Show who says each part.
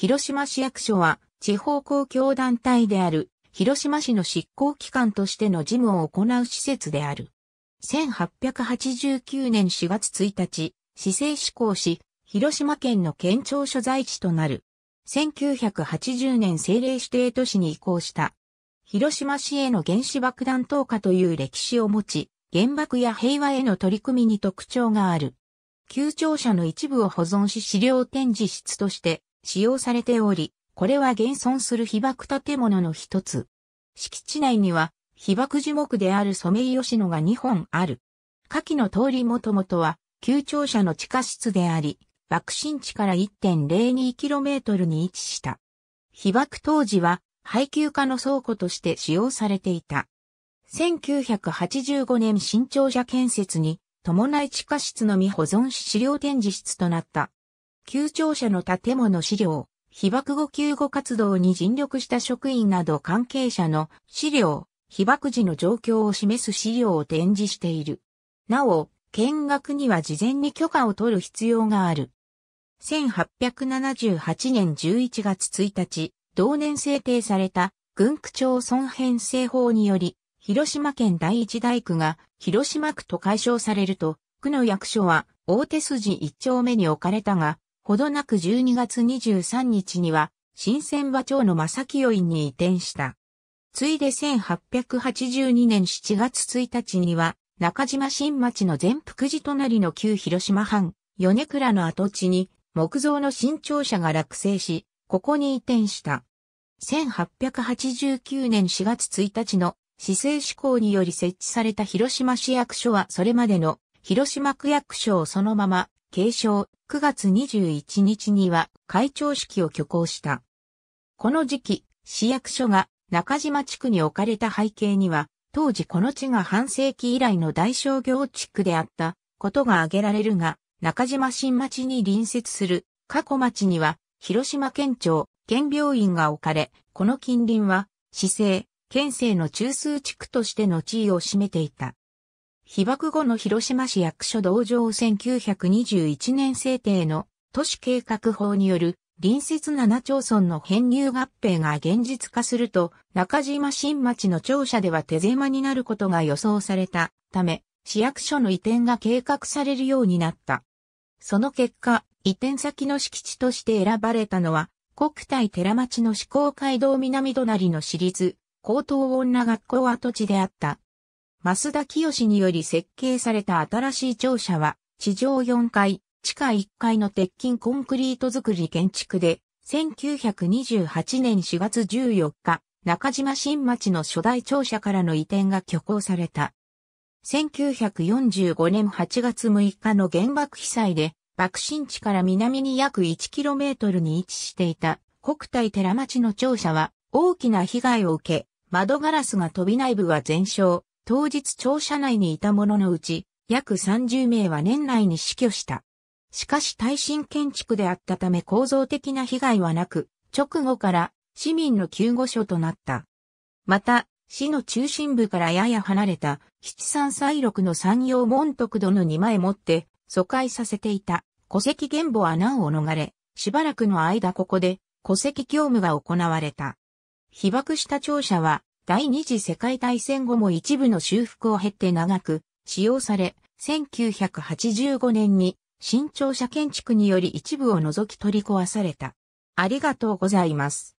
Speaker 1: 広島市役所は地方公共団体である広島市の執行機関としての事務を行う施設である。1889年4月1日、市政施行し、広島県の県庁所在地となる。1980年政令指定都市に移行した。広島市への原子爆弾投下という歴史を持ち、原爆や平和への取り組みに特徴がある。旧庁舎の一部を保存し資料展示室として使用されており、これは現存する被爆建物の一つ。敷地内には、被爆樹木であるソメイヨシノが2本ある。下記の通りもともとは、旧庁舎の地下室であり、爆心地から 1.02km に位置した。被爆当時は、配給家の倉庫として使用されていた。1985年新庁舎建設に、伴い地下室のみ保存資料展示室となった。旧庁舎の建物資料、被爆後救護活動に尽力した職員など関係者の資料、被爆時の状況を示す資料を展示している。なお、見学には事前に許可を取る必要がある。1878年11月1日、同年制定された軍区町村編成法により、広島県第一大区が広島区と解消されると、区の役所は大手筋一丁目に置かれたが、ほどなく12月23日には、新鮮場町の正清院に移転した。ついで1882年7月1日には、中島新町の全福寺隣の旧広島藩、米倉の跡地に、木造の新庁舎が落成し、ここに移転した。1889年4月1日の市政施行により設置された広島市役所はそれまでの広島区役所をそのまま継承9月21日には会長式を挙行した。この時期、市役所が中島地区に置かれた背景には、当時この地が半世紀以来の大商業地区であったことが挙げられるが、中島新町に隣接する過去町には、広島県庁、県病院が置かれ、この近隣は、市政、県政の中枢地区としての地位を占めていた。被爆後の広島市役所道場1921年制定の都市計画法による隣接7町村の編入合併が現実化すると、中島新町の庁舎では手狭になることが予想されたため、市役所の移転が計画されるようになった。その結果、移転先の敷地として選ばれたのは、国体寺町の志向街道南隣の市立、高等女学校跡地であった。増田清により設計された新しい庁舎は、地上4階、地下1階の鉄筋コンクリート造り建築で、1928年4月14日、中島新町の初代庁舎からの移転が挙行された。1945年8月6日の原爆被災で、爆心地から南に約 1km に位置していた国体寺町の庁舎は大きな被害を受け、窓ガラスが飛び内部は全焼、当日庁舎内にいた者のうち、約30名は年内に死去した。しかし耐震建築であったため構造的な被害はなく、直後から市民の救護所となった。また、市の中心部からやや離れた七三歳六の山陽門徳殿に前もって疎開させていた戸籍原母は難を逃れ、しばらくの間ここで戸籍業務が行われた。被爆した庁舎は第二次世界大戦後も一部の修復を経て長く使用され、1985年に新庁舎建築により一部を除き取り壊された。ありがとうございます。